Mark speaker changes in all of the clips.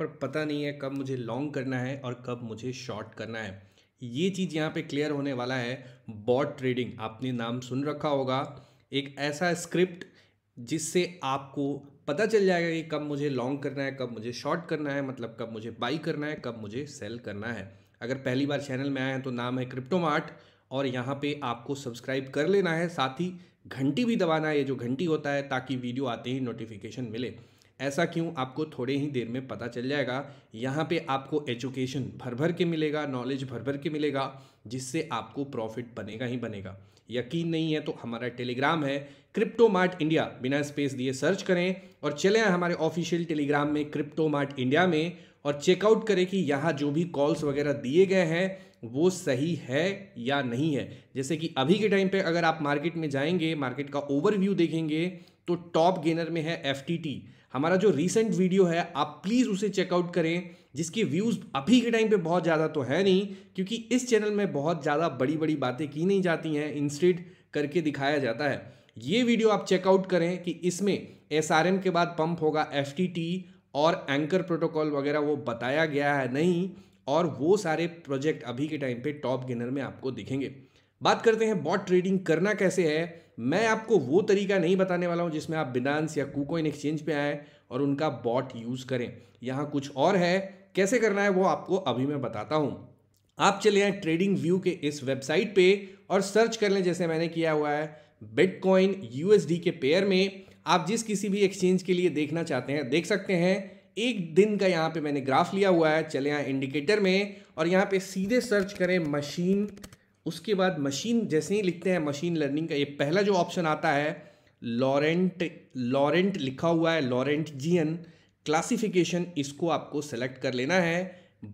Speaker 1: पर पता नहीं है कब मुझे लॉन्ग करना है और कब मुझे शॉर्ट करना है ये चीज़ यहाँ पे क्लियर होने वाला है बॉट ट्रेडिंग आपने नाम सुन रखा होगा एक ऐसा स्क्रिप्ट जिससे आपको पता चल जाएगा कि कब मुझे लॉन्ग करना है कब मुझे शॉर्ट करना है मतलब कब मुझे बाई करना है कब मुझे सेल करना है अगर पहली बार चैनल में आए हैं तो नाम है क्रिप्टो मार्ट और यहाँ पे आपको सब्सक्राइब कर लेना है साथ ही घंटी भी दबाना है ये जो घंटी होता है ताकि वीडियो आते ही नोटिफिकेशन मिले ऐसा क्यों आपको थोड़े ही देर में पता चल जाएगा यहाँ पे आपको एजुकेशन भर भर के मिलेगा नॉलेज भर भर के मिलेगा जिससे आपको प्रॉफिट बनेगा ही बनेगा यकीन नहीं है तो हमारा टेलीग्राम है क्रिप्टो मार्ट इंडिया बिना स्पेस दिए सर्च करें और चले हमारे ऑफिशियल टेलीग्राम में क्रिप्टो मार्ट इंडिया में और चेकआउट करें कि यहाँ जो भी कॉल्स वगैरह दिए गए हैं वो सही है या नहीं है जैसे कि अभी के टाइम पे अगर आप मार्केट में जाएंगे मार्केट का ओवरव्यू देखेंगे तो टॉप गेनर में है एफ हमारा जो रिसेंट वीडियो है आप प्लीज़ उसे चेकआउट करें जिसके व्यूज़ अभी के टाइम पे बहुत ज़्यादा तो है नहीं क्योंकि इस चैनल में बहुत ज़्यादा बड़ी बड़ी बातें की नहीं जाती हैं इंस्टेड करके दिखाया जाता है ये वीडियो आप चेकआउट करें कि इसमें एस के बाद पंप होगा एफ और एंकर प्रोटोकॉल वगैरह वो बताया गया है नहीं और वो सारे प्रोजेक्ट अभी के टाइम पे टॉप गेनर में आपको दिखेंगे बात करते हैं बॉट ट्रेडिंग करना कैसे है मैं आपको वो तरीका नहीं बताने वाला हूँ जिसमें आप बिनांस या कुकोइन एक्सचेंज पे आएँ और उनका बॉट यूज़ करें यहाँ कुछ और है कैसे करना है वो आपको अभी मैं बताता हूँ आप चले आए ट्रेडिंग व्यू के इस वेबसाइट पे और सर्च कर लें जैसे मैंने किया हुआ है बिटकॉइन यूएसडी के पेयर में आप जिस किसी भी एक्सचेंज के लिए देखना चाहते हैं देख सकते हैं एक दिन का यहाँ पे मैंने ग्राफ लिया हुआ है चले यहाँ इंडिकेटर में और यहाँ पे सीधे सर्च करें मशीन उसके बाद मशीन जैसे ही लिखते हैं मशीन लर्निंग का ये पहला जो ऑप्शन आता है लॉरेंट लॉरेंट लिखा हुआ है लॉरेंट जीएन क्लासिफिकेशन इसको आपको सेलेक्ट कर लेना है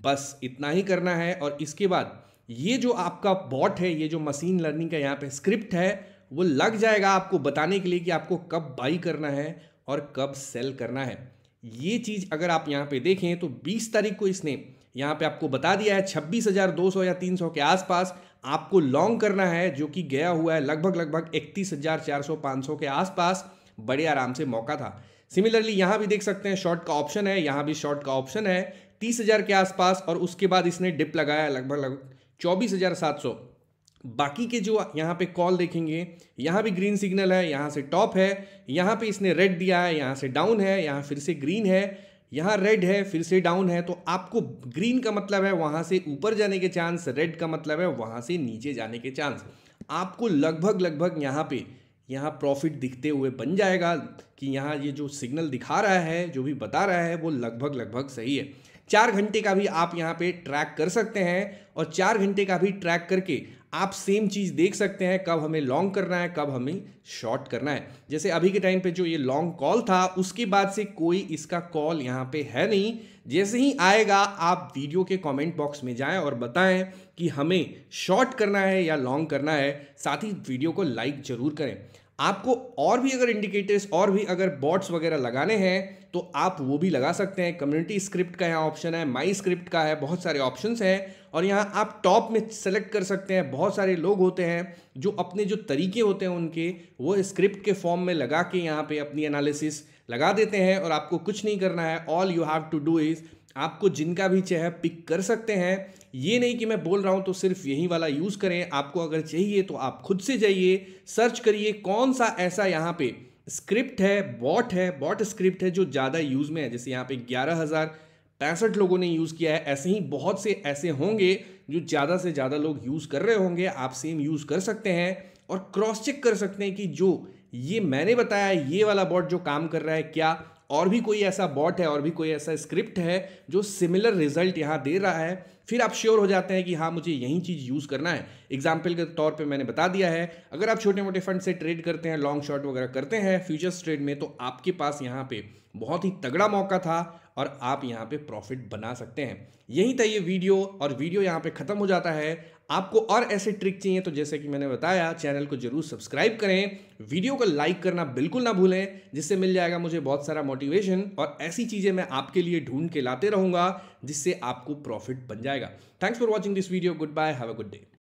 Speaker 1: बस इतना ही करना है और इसके बाद ये जो आपका बॉट है ये जो मशीन लर्निंग का यहाँ पे स्क्रिप्ट है वो लग जाएगा आपको बताने के लिए कि आपको कब बाई करना है और कब सेल करना है ये चीज़ अगर आप यहां पे देखें तो 20 तारीख को इसने यहां पे आपको बता दिया है 26,200 या 300 के आसपास आपको लॉन्ग करना है जो कि गया हुआ है लगभग लगभग 31,400 500 के आसपास बड़े आराम से मौका था सिमिलरली यहां भी देख सकते हैं शॉर्ट का ऑप्शन है यहां भी शॉर्ट का ऑप्शन है तीस के आसपास और उसके बाद इसने डिप लगाया लगभग लगभग चौबीस बाकी के जो यहाँ पे कॉल देखेंगे यहाँ भी ग्रीन सिग्नल है यहाँ से टॉप है यहाँ पे इसने रेड दिया है यहाँ से डाउन है यहाँ फिर से ग्रीन है यहाँ रेड है फिर से डाउन है तो आपको ग्रीन का मतलब है वहाँ से ऊपर जाने के चांस रेड का मतलब है वहाँ से नीचे जाने के चांस आपको लगभग लगभग यहाँ पे यहाँ प्रॉफिट दिखते हुए बन जाएगा कि यहाँ ये जो सिग्नल दिखा रहा है जो भी बता रहा है वो लगभग लगभग सही है चार घंटे का भी आप यहाँ पे ट्रैक कर सकते हैं और चार घंटे का भी ट्रैक करके आप सेम चीज़ देख सकते हैं कब हमें लॉन्ग करना है कब हमें शॉर्ट करना है जैसे अभी के टाइम पे जो ये लॉन्ग कॉल था उसके बाद से कोई इसका कॉल यहाँ पे है नहीं जैसे ही आएगा आप वीडियो के कमेंट बॉक्स में जाएं और बताएं कि हमें शॉर्ट करना है या लॉन्ग करना है साथ ही वीडियो को लाइक ज़रूर करें आपको और भी अगर इंडिकेटर्स और भी अगर बॉट्स वगैरह लगाने हैं तो आप वो भी लगा सकते हैं कम्युनिटी स्क्रिप्ट का यहाँ ऑप्शन है माई स्क्रिप्ट का है बहुत सारे ऑप्शन हैं और यहाँ आप टॉप में सेलेक्ट कर सकते हैं बहुत सारे लोग होते हैं जो अपने जो तरीके होते हैं उनके वो स्क्रिप्ट के फॉर्म में लगा के यहाँ पर अपनी एनालिसिस लगा देते हैं और आपको कुछ नहीं करना है all you have to do is आपको जिनका भी चाहे पिक कर सकते हैं ये नहीं कि मैं बोल रहा हूँ तो सिर्फ यही वाला यूज़ करें आपको अगर चाहिए तो आप खुद से जाइए सर्च करिए कौन सा ऐसा यहाँ पे स्क्रिप्ट है बॉट है बॉट स्क्रिप्ट है जो ज़्यादा यूज़ में है जैसे यहाँ पे ग्यारह हज़ार पैंसठ लोगों ने यूज़ किया है ऐसे ही बहुत से ऐसे होंगे जो ज़्यादा से ज़्यादा लोग यूज़ कर रहे होंगे आप सेम यूज़ कर सकते हैं और क्रॉस चेक कर सकते हैं कि जो ये मैंने बताया ये वाला बॉट जो काम कर रहा है क्या और भी कोई ऐसा बॉट है और भी कोई ऐसा स्क्रिप्ट है जो सिमिलर रिजल्ट यहाँ दे रहा है फिर आप श्योर हो जाते हैं कि हाँ मुझे यही चीज़ यूज़ करना है एग्जाम्पल के तौर पे मैंने बता दिया है अगर आप छोटे मोटे फंड से ट्रेड करते हैं लॉन्ग शॉर्ट वगैरह करते हैं फ्यूचर्स ट्रेड में तो आपके पास यहाँ पे बहुत ही तगड़ा मौका था और आप यहाँ पे प्रॉफिट बना सकते हैं यहीं था ये वीडियो और वीडियो यहाँ पे ख़त्म हो जाता है आपको और ऐसे ट्रिक चाहिए तो जैसे कि मैंने बताया चैनल को जरूर सब्सक्राइब करें वीडियो को लाइक करना बिल्कुल ना भूलें जिससे मिल जाएगा मुझे बहुत सारा मोटिवेशन और ऐसी चीज़ें मैं आपके लिए ढूंढ के लाते रहूँगा जिससे आपको प्रॉफिट बन जाएगा thanks for watching this video goodbye have a good day